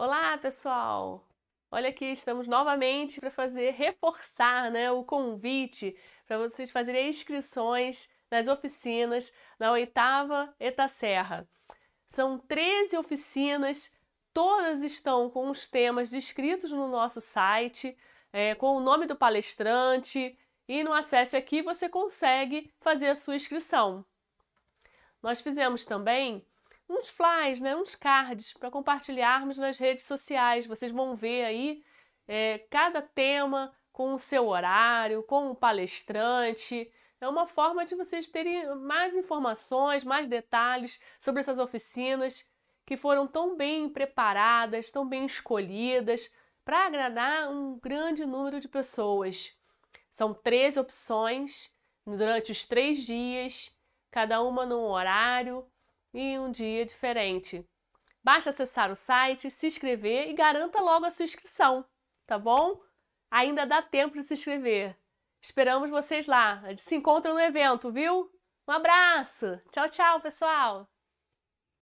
Olá, pessoal! Olha aqui, estamos novamente para fazer reforçar né, o convite para vocês fazerem inscrições nas oficinas na oitava Etaserra. São 13 oficinas, todas estão com os temas descritos no nosso site, é, com o nome do palestrante, e no Acesse Aqui você consegue fazer a sua inscrição. Nós fizemos também uns flyers, né, uns cards para compartilharmos nas redes sociais. Vocês vão ver aí é, cada tema com o seu horário, com o palestrante. É uma forma de vocês terem mais informações, mais detalhes sobre essas oficinas que foram tão bem preparadas, tão bem escolhidas para agradar um grande número de pessoas. São três opções durante os três dias, cada uma num horário e um dia diferente. Basta acessar o site, se inscrever e garanta logo a sua inscrição, tá bom? Ainda dá tempo de se inscrever. Esperamos vocês lá. A gente se encontra no evento, viu? Um abraço. Tchau, tchau, pessoal.